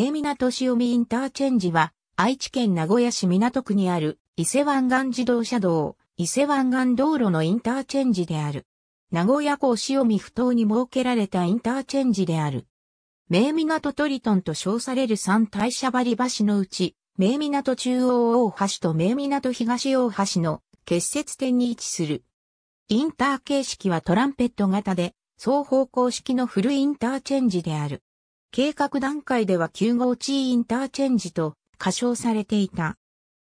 名港潮見インターチェンジは、愛知県名古屋市港区にある伊勢湾岸自動車道、伊勢湾岸道路のインターチェンジである。名古屋港潮見不当に設けられたインターチェンジである。名港トリトンと称される三大車張橋のうち、名港中央大橋と名港東大橋の結節点に位置する。インター形式はトランペット型で、双方向式のフルインターチェンジである。計画段階では9号地インターチェンジと過称されていた。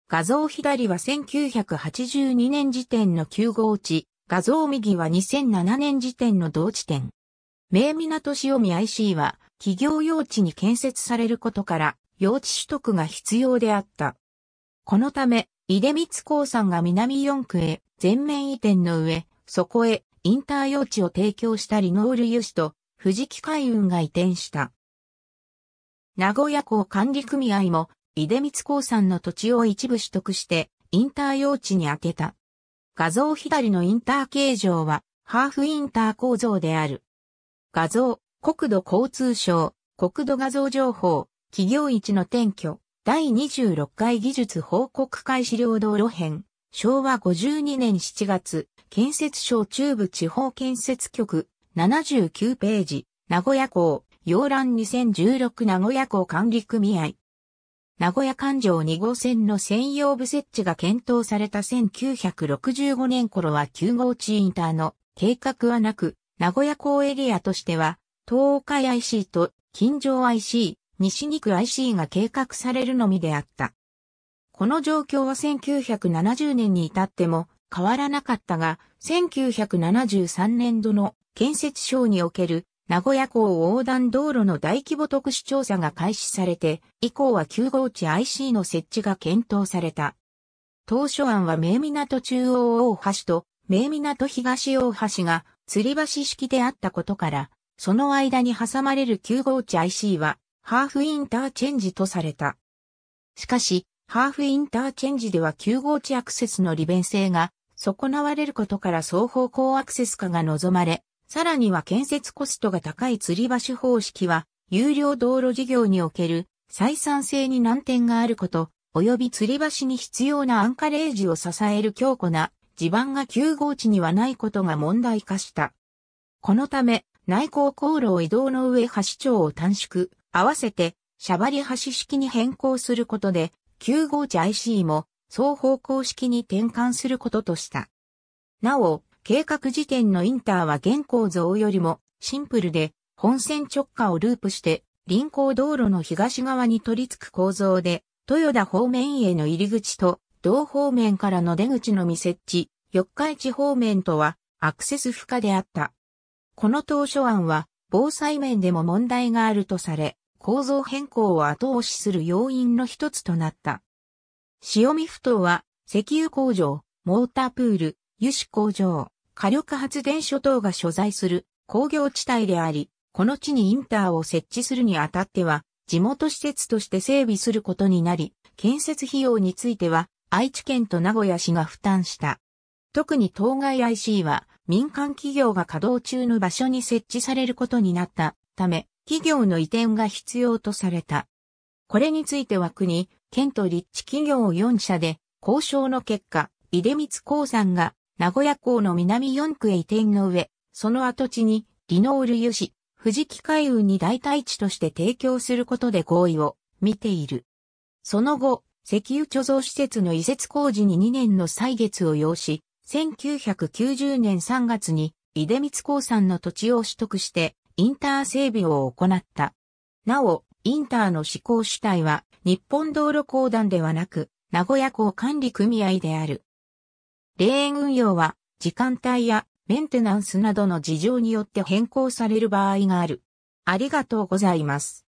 画像左は1982年時点の9号地、画像右は2007年時点の同地点。名港潮見 IC は企業用地に建設されることから用地取得が必要であった。このため、出光興産が南四区へ全面移転の上、そこへインター用地を提供したリノール油脂と藤木海運が移転した。名古屋港管理組合も、出光興産の土地を一部取得して、インター用地に当てた。画像左のインター形状は、ハーフインター構造である。画像、国土交通省、国土画像情報、企業一の転居、第26回技術報告会資料道路編、昭和52年7月、建設省中部地方建設局、79ページ、名古屋港、洋蘭2016名古屋港管理組合。名古屋環状2号線の専用部設置が検討された1965年頃は9号地インターの計画はなく、名古屋港エリアとしては、東海 IC と近所 IC、西2区 IC が計画されるのみであった。この状況は1970年に至っても変わらなかったが、1973年度の建設省における名古屋港横断道路の大規模特殊調査が開始されて、以降は9号地 IC の設置が検討された。当初案は名港中央大橋と名港東大橋が吊り橋式であったことから、その間に挟まれる9号地 IC はハーフインターチェンジとされた。しかし、ハーフインターチェンジでは9号地アクセスの利便性が損なわれることから双方向アクセス化が望まれ、さらには建設コストが高い吊り橋方式は、有料道路事業における採算性に難点があること、及び吊り橋に必要なアンカレージを支える強固な地盤が9号地にはないことが問題化した。このため、内向航路を移動の上橋長を短縮、合わせて、シャバリ橋式に変更することで、9号地 IC も、双方向式に転換することとした。なお、計画時点のインターは現行像よりもシンプルで、本線直下をループして、臨港道路の東側に取り付く構造で、豊田方面への入り口と、同方面からの出口のみ設置、四日市方面とはアクセス不可であった。この当初案は、防災面でも問題があるとされ、構造変更を後押しする要因の一つとなった。塩見埠頭は、石油工場、モータープール、油脂工場、火力発電所等が所在する工業地帯であり、この地にインターを設置するにあたっては、地元施設として整備することになり、建設費用については、愛知県と名古屋市が負担した。特に当該 IC は、民間企業が稼働中の場所に設置されることになったため、企業の移転が必要とされた。これについては国、県と立地企業4社で、交渉の結果、出光鉱山が名古屋港の南四区へ移転の上、その跡地に、リノール油脂、富士機海運に代替地として提供することで合意を見ている。その後、石油貯蔵施設の移設工事に2年の歳月を要し、1990年3月に、出光興産の土地を取得して、インター整備を行った。なお、インターの施行主体は、日本道路公団ではなく、名古屋港管理組合である。レ園運用は、時間帯やメンテナンスなどの事情によって変更される場合がある。ありがとうございます。